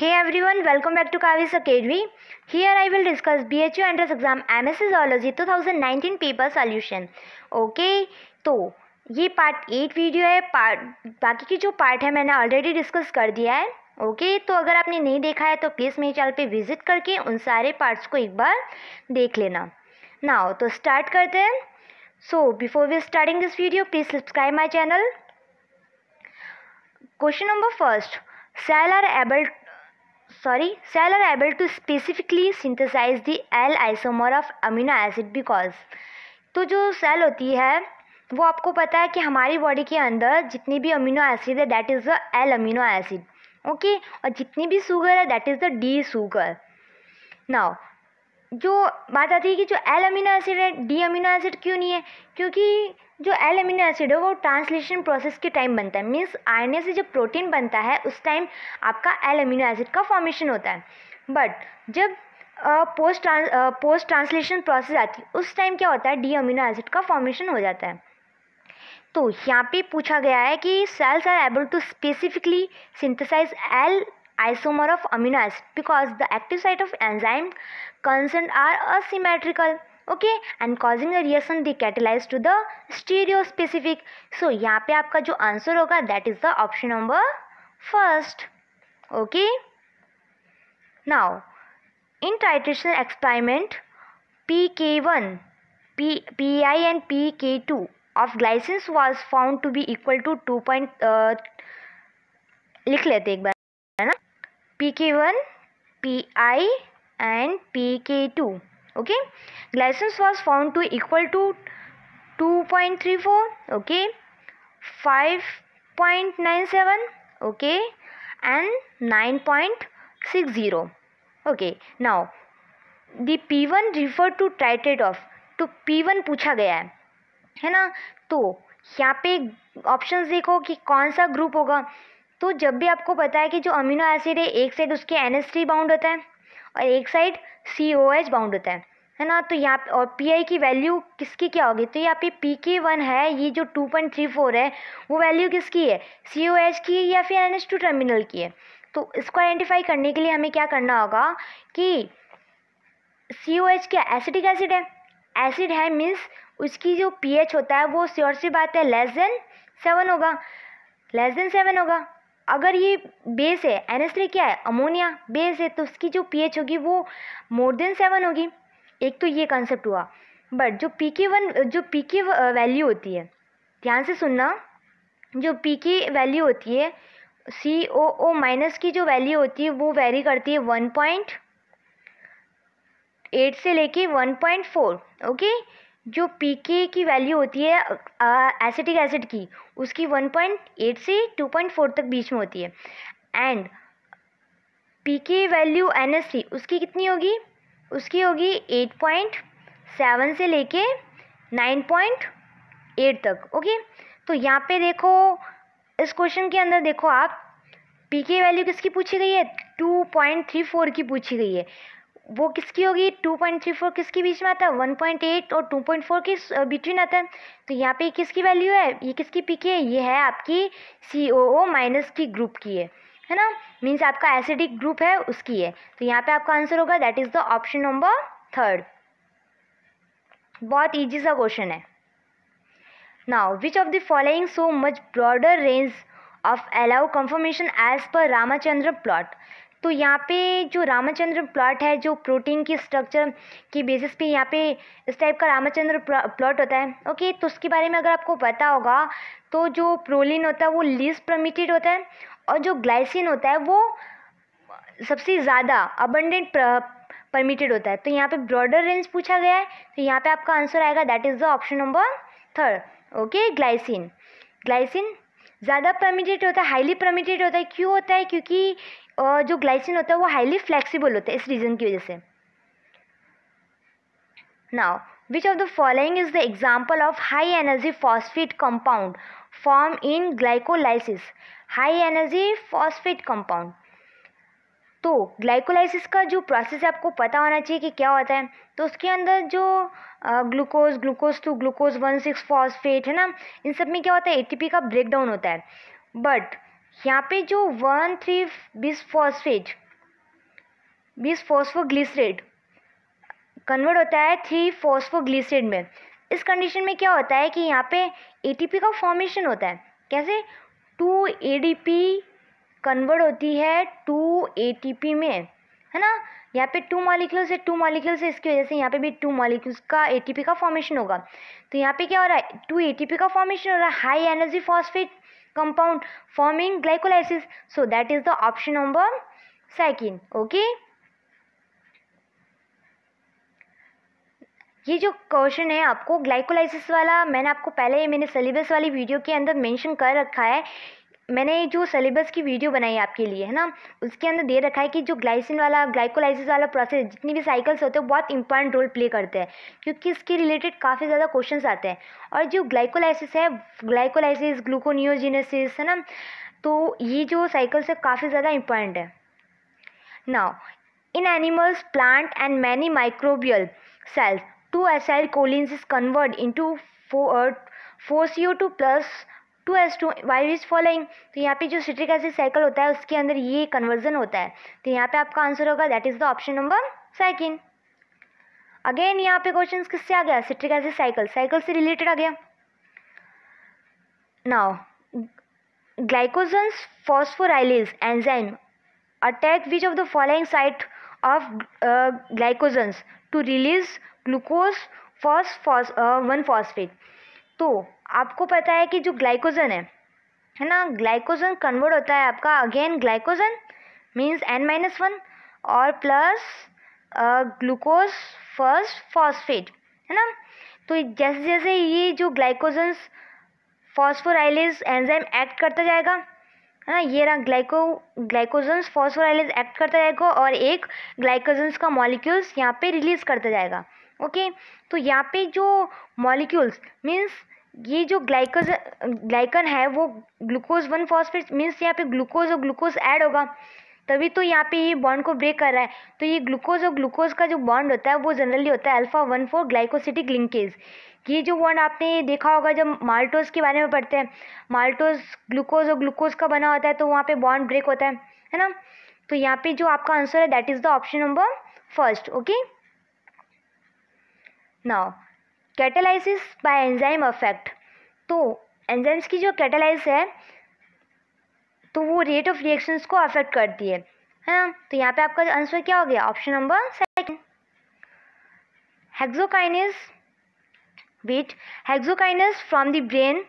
Hey everyone, welcome back to Kavi's Academy. Here I will discuss BHU entrance exam MSc Zoology 2019 paper solution. Okay, तो ये part eight video है part बाकी की जो part है मैंने ऑलरेडी डिस्कस कर दिया है ओके okay, तो अगर आपने नहीं देखा है तो प्लीज़ मेरे चैनल पे विजिट करके उन सारे पार्ट्स को एक बार देख लेना नाउ तो स्टार्ट करते हैं so before we starting this video please subscribe my channel question number first cell are able sorry cell are able to specifically synthesize the L isomer of amino acid because तो जो cell होती है वो आपको पता है कि हमारी बॉडी के अंदर जितनी भी अमीनो एसिड है that is the L amino acid okay और जितनी भी शुगर है that is the D sugar now जो बात आती है कि जो एल अमीनो एसिड है डी अमीनो एसिड क्यों नहीं है क्योंकि जो एल अमीनो एसिड है वो ट्रांसलेशन प्रोसेस के टाइम बनता है मीन्स आर से जब प्रोटीन बनता है उस टाइम आपका एल अमीनो एसिड का फॉर्मेशन होता है बट जब पोस्ट पोस्ट ट्रांसलेशन प्रोसेस आती है उस टाइम क्या होता है डी अमीनो एसिड का फॉर्मेशन हो जाता है तो यहाँ पे पूछा गया है कि cells are able to specifically synthesize L isomer of amino acid because the active site of enzyme consent are asymmetrical okay and causing the reaction the catalyze to the stereo specific so यहाँ पे आपका जो answer होगा that is the option number first okay now in titration experiment P K one P P I and P K two of glycines was found to be equal to two point लिख लेते एक बार है ना P K one P I and pk2 okay glycine was found to equal to 2.34 okay 5.97 okay and 9.60 okay now the p1 refer to titrate of to P1 पूछा गया है है ना तो यहाँ पे ऑप्शन देखो कि कौन सा ग्रुप होगा तो जब भी आपको पता है कि जो अमीनो एसिड है एक साइड उसके एन बाउंड होता है और एक side C O H bound होता है है ना तो यहाँ और पी आई की वैल्यू किसकी क्या होगी तो यहाँ पे पी के वन है ये जो टू पॉइंट थ्री फोर है वो वैल्यू किसकी है सी ओ एच की या फिर एन एच टू टर्मिनल की है तो इसको आइडेंटिफाई करने के लिए हमें क्या करना होगा कि सी ओ एच क्या एसिडिक एसिड है एसिड है मीन्स उसकी जो पी एच होता है वो श्योर सी बात है लेस देन सेवन होगा लेस देन सेवन होगा अगर ये बेस है एन एस थ्री क्या है अमोनिया बेस है तो उसकी जो पी एच होगी वो मोर देन सेवन होगी एक तो ये कॉन्सेप्ट हुआ बट जो पी के वन जो पी की वैल्यू होती है ध्यान से सुनना जो पी की वैल्यू होती है सी ओ ओ माइनस की जो वैल्यू होती है वो वेरी करती है वन पॉइंट एट से लेके वन पॉइंट फोर ओके जो पी के की वैल्यू होती है एसिटिक एसिड की उसकी 1.8 से 2.4 तक बीच में होती है and P K value N S C उसकी कितनी होगी उसकी होगी 8.7 से लेके 9.8 तक ओके तो यहाँ पे देखो इस क्वेश्चन के अंदर देखो आप पी के वैल्यू किसकी पूछी गई है 2.34 की पूछी गई है वो किसकी होगी 2.34 किसके बीच में आता है 1.8 और 2.4 की बिटवीन आता है तो यहाँ पे किसकी वैल्यू है ये किसकी पी की है ये है आपकी सी ओ ओ माइनस की ग्रुप की है है ना मीन्स आपका एसिडिक ग्रुप है उसकी है तो यहाँ पे आपका आंसर होगा that is the option number third बहुत ईजी सा क्वेश्चन है now which of the following so much broader range of allow conformation as per Ramachandra plot तो यहाँ पे जो रामचंद्र प्लॉट है जो प्रोटीन की स्ट्रक्चर की बेसिस पे यहाँ पे इस टाइप का रामचंद्र प्लॉट होता है ओके तो उसके बारे में अगर आपको पता होगा तो जो प्रोलिन होता है वो लीस प्रमिटेड होता है और जो ग्लाइसिन होता है वो सबसे ज़्यादा अबंडेंट परमिटेड होता है तो यहाँ पे ब्रॉडर रेंज पूछा गया है तो यहाँ पे आपका आंसर आएगा that is the option number third okay glycine glycine ज़्यादा परमिटेड होता है हाईली परमिटेड होता है क्यों होता है क्योंकि जो ग्लाइसिन होता है वो हाईली फ्लेक्सीबल होता है इस रीज़न की वजह से now which of the following is the example of high energy phosphate compound form in glycolysis high energy phosphate compound तो ग्लाइकोलाइसिस का जो प्रोसेस है आपको पता होना चाहिए कि क्या होता है तो उसके अंदर जो glucose glucose two glucose one six phosphate है ना इन सब में क्या होता है एटीपी का ब्रेकडाउन होता है बट यहाँ पे जो one three phospho bisphosphoglycerate convert होता है थ्री फॉस्फोग्लिसरेट में इस कंडीशन में क्या होता है कि यहाँ पे एटीपी का फॉर्मेशन होता है कैसे टू एडीपी कन्वर्ट होती है टू एटीपी में है ना यहाँ पे टू मॉलिक्यूल्स है टू मॉलिक्यूल्स है इसकी वजह से यहाँ पे भी टू मॉलिक्यूल्स का एटीपी का फॉर्मेशन होगा तो यहाँ पे क्या हो रहा है टू एटीपी का फॉर्मेशन हो रहा है high energy phosphate compound forming glycolysis so that is the option number second okay ये जो क्वेश्चन है आपको ग्लाइकोलाइसिस वाला मैंने आपको पहले मैंने सिलेबस वाली वीडियो के अंदर मेंशन कर रखा है मैंने जो सलेबस की वीडियो बनाई आपके लिए है ना उसके अंदर दे रखा है कि जो ग्लाइसिन वाला ग्लाइकोलाइसिस वाला प्रोसेस जितनी भी साइकिल्स होते हैं बहुत इंपॉर्टेंट रोल प्ले करते हैं क्योंकि इसके रिलेटेड काफ़ी ज़्यादा क्वेश्चंस आते हैं और जो ग्लाइकोलाइसिस है ग्लाइकोलाइसिस ग्लूकोनियोजिनसिस है ना तो ये जो साइकिल्स है काफ़ी ज़्यादा इंपॉर्टेंट है now in animals plant and many microbial cells two aside collins is convert into four four C O two plus two S two Y is following तो यहाँ पे जो सिट्रिक एसिड साइकिल होता है उसके अंदर ये कन्वर्जन होता है तो यहाँ पे आपका आंसर होगा that is the option number second again यहाँ पे क्वेश्चन किससे आ गया सिट्रिक एसिड साइकिल साइकिल से रिलेटेड आ गया now glycogen phosphorylase enzyme attack which of the following site of glycogens to release glucose phos phos one phosphate तो आपको पता है कि जो ग्लाइकोजन है है ना ग्लाइकोजन कन्वर्ट होता है आपका again glycogen means N minus one और प्लस ग्लूकोज फर्स्ट फॉस्फेट है ना तो जैसे जैसे ये जो ग्लाइकोजन्स फॉस्फोराइलिस एंजाइम एक्ट करता जाएगा है ना ये रहा ग्लाइको ग्लाइकोजन्स फॉस्फोराइलिस एक्ट करता जाएगा और एक ग्लाइकोजन्स का मॉलिक्यूल्स यहाँ पे रिलीज़ करता जाएगा ओके तो यहाँ पे जो मॉलिक्यूल्स मीन्स ये जो ग्लाइकोज ग्लाइकन है वो ग्लूकोज वन फॉस्फेट मीन्स यहाँ पे ग्लूकोज और ग्लूकोज ऐड होगा तभी तो यहाँ पे ये बॉन्ड को ब्रेक कर रहा है तो ये ग्लूकोज और ग्लूकोज का जो बॉन्ड होता है वो जनरली होता है alpha one four glycosidic linkage ये जो बॉन्ड आपने देखा होगा जब माल्टोज के बारे में पढ़ते हैं माल्टोज ग्लूकोज और ग्लूकोज का बना होता है तो वहाँ पे बॉन्ड ब्रेक होता है है ना तो यहाँ पे जो आपका आंसर है that is the option number first okay now catalysis by enzyme affect तो एंजाइम्स की जो कैटेलाइज है तो वो रेट ऑफ रिएक्शंस को अफेक्ट करती है है ना तो यहाँ पे आपका आंसर क्या हो गया option number second hexokinase beat hexokinase from the brain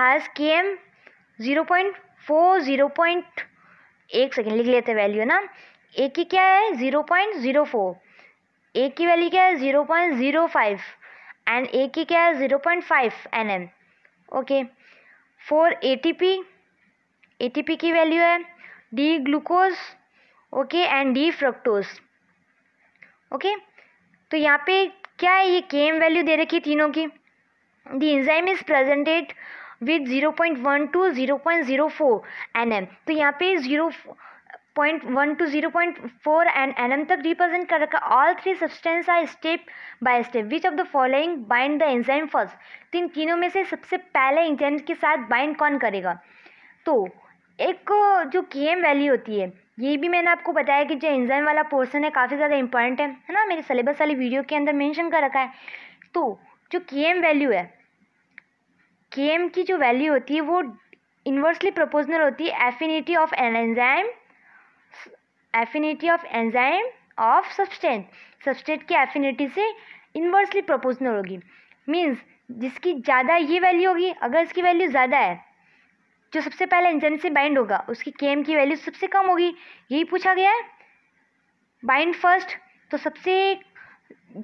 has K M zero point four zero point एक सेकेंड लिख लेते वैल्यू ना ए की क्या है zero point zero four A की वैल्यू क्या है zero point zero five and A की क्या है zero point five N M okay for A T P A T P की वैल्यू है D glucose okay and D fructose okay तो यहाँ पे क्या है ये के एम वैल्यू दे रखी तीनों की the enzyme is presented with zero point one two zero point zero four N M तो यहाँ पे zero point one two zero point four and N M तक रिप्रेजेंट कर रखा all three substance are step by step which of the following bind the enzyme first तो इन तीनों में से सबसे पहले एंजाइम के साथ बाइंड कौन करेगा तो एक जो की एम वैल्यू होती है ये भी मैंने आपको बताया कि जो एंजाइम वाला पोर्सन है काफ़ी ज़्यादा इंपॉर्टेंट है है ना मेरे सिलेबस वाली वीडियो के अंदर मैंशन कर रखा है तो जो की एम वैल्यू है के एम की जो वैल्यू होती है वो इन्वर्सली प्रपोजनल होती है affinity of an enzyme affinity of enzyme of substance substance की एफिनिटी से इन्वर्सली प्रोपोर्शनल होगी मीन्स जिसकी ज़्यादा ये वैल्यू होगी अगर इसकी वैल्यू ज़्यादा है जो सबसे पहले एंजाइम से बाइंड होगा उसकी के की वैल्यू सबसे कम होगी यही पूछा गया है बाइंड फर्स्ट तो सबसे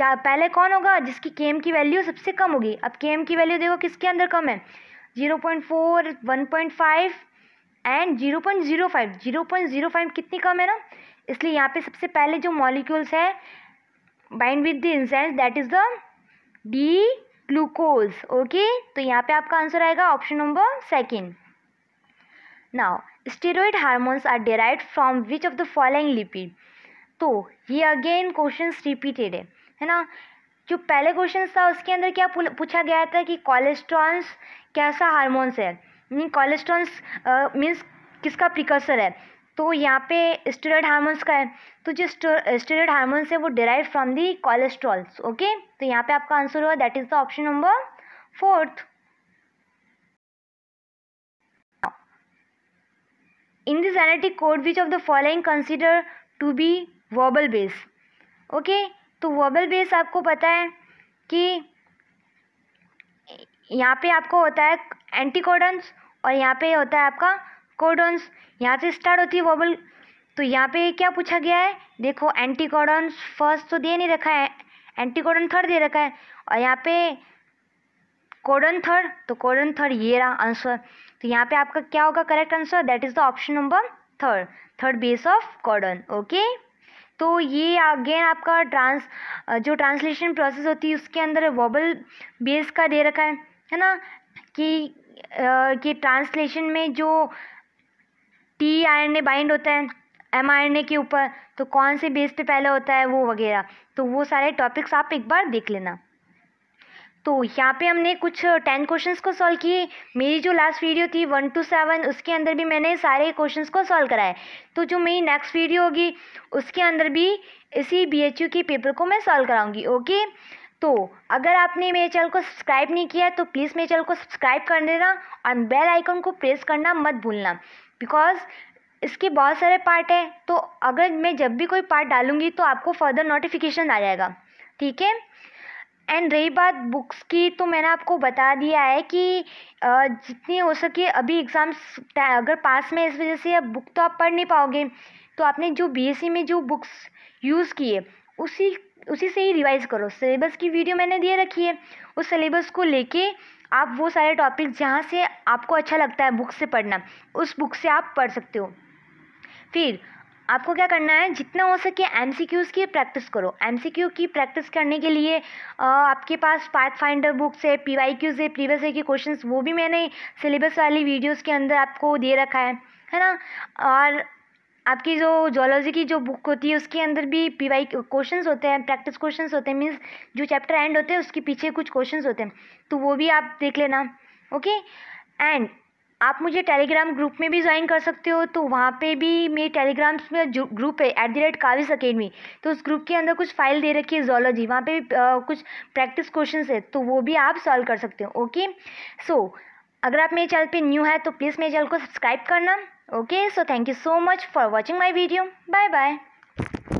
पहले कौन होगा जिसकी के की वैल्यू सबसे कम होगी अब के की वैल्यू देखो किसके अंदर कम है zero point four one point five and zero point zero five zero point zero five कितनी कम है ना इसलिए यहाँ पे सबसे पहले जो मॉलिक्यूल्स है bind with the enzymes that is the D glucose okay तो यहाँ पे आपका आंसर आएगा option number second now steroid hormones are derive from which of the following lipid तो ये अगेन क्वेश्चन रिपीटेड है है ना जो पहले क्वेश्चन था उसके अंदर क्या पूछा गया था कि कोलेस्ट्रॉल्स कैसा हार्मोन्स है कोलेस्ट्रॉल्स मीन्स uh, किसका प्रिकर्सर है तो यहाँ पे स्टेरॉयड हार्मोन्स का है तो जो स्टेरॉयड हार्मोन्स uh, है वो derive from the cholesterols okay तो यहाँ पे आपका आंसर हुआ that is the option number fourth in this genetic code which of the following consider to be wobble base okay तो वर्बल बेस आपको पता है कि यहाँ पे आपको होता है एंटीकोडन्स और यहाँ पे होता है आपका कोडन्स यहाँ से स्टार्ट होती है वोबल तो यहाँ पे क्या पूछा गया है देखो एंटीकोडन्स फर्स्ट तो दे नहीं रखा है एंटीकोडन थर्ड दे रखा है और यहाँ पे कोडन थर्ड तो कोडन थर्ड ये रहा आंसर तो यहाँ पे आपका क्या होगा correct answer that is the option number third third base of codon okay तो ये अगेन आपका ट्रांस जो ट्रांसलेशन प्रोसेस होती है उसके अंदर वॉबल बेस का दे रखा है है ना कि आ, कि ट्रांसलेशन में जो T R N A bind होता है एम आर एन ए के ऊपर तो कौन से बेस पे पहले होता है वो वगैरह तो वो सारे टॉपिक्स आप एक बार देख लेना तो यहाँ पे हमने कुछ टेन क्वेश्चंस को सॉल्व किए मेरी जो लास्ट वीडियो थी वन टू सेवन उसके अंदर भी मैंने सारे क्वेश्चंस को सॉल्व कराए तो जो मेरी नेक्स्ट वीडियो होगी उसके अंदर भी इसी बीएचयू के पेपर को मैं सॉल्व कराऊंगी ओके तो अगर आपने मेरे चैनल को सब्सक्राइब नहीं किया तो प्लीज़ मेरे चैनल को सब्सक्राइब कर देना और बेल आइकन को प्रेस करना मत भूलना बिकॉज़ इसके बहुत सारे पार्ट हैं तो अगर मैं जब भी कोई पार्ट डालूँगी तो आपको फर्दर नोटिफिकेशन आ जाएगा ठीक है एंड रही बात बुक्स की तो मैंने आपको बता दिया है कि जितनी हो सके अभी एग्ज़ाम्स अगर पास में इस वजह से अब बुक तो आप पढ़ नहीं पाओगे तो आपने जो बीएससी e में जो बुक्स यूज़ किए उसी उसी से ही रिवाइज़ करो सिलेबस की वीडियो मैंने दे रखी है उस सिलेबस को लेके आप वो सारे टॉपिक जहाँ से आपको अच्छा लगता है बुक से पढ़ना उस बुक से आप पढ़ सकते हो फिर आपको क्या करना है जितना हो सके एम की प्रैक्टिस करो एम की प्रैक्टिस करने के लिए आपके पास पाथ फाइंडर बुक्स है पी वाई क्यूज़ है प्रीवियस ईयर के क्वेश्चंस वो भी मैंने सिलेबस वाली वीडियोस के अंदर आपको दे रखा है है ना और आपकी जो जोलॉजी की जो बुक होती है उसके अंदर भी पी वाई क्वेश्चन होते हैं प्रैक्टिस क्वेश्चन होते हैं मीन्स जो चैप्टर एंड होते हैं उसके पीछे कुछ क्वेश्चन होते हैं तो वो भी आप देख लेना ओके एंड आप मुझे टेलीग्राम ग्रुप में भी ज्वाइन कर सकते हो तो वहाँ पे भी मेरे टेलीग्राम्स में जो ग्रुप है at the rate Kavis academy तो उस ग्रुप के अंदर कुछ फाइल दे रखी है जोलॉजी वहाँ पे भी आ, कुछ प्रैक्टिस क्वेश्चन है तो वो भी आप सॉल्व कर सकते हो ओके सो so, अगर आप मेरे चैनल पे न्यू है तो प्लीज़ मेरे चैनल को सब्सक्राइब करना okay so thank you so much for watching my video bye bye